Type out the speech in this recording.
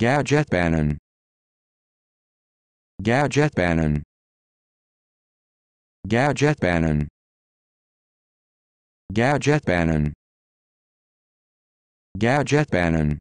Gadget Bannon. Gadget Bannon. Gadget Bannon. Gadget Bannon. Gadget Bannon.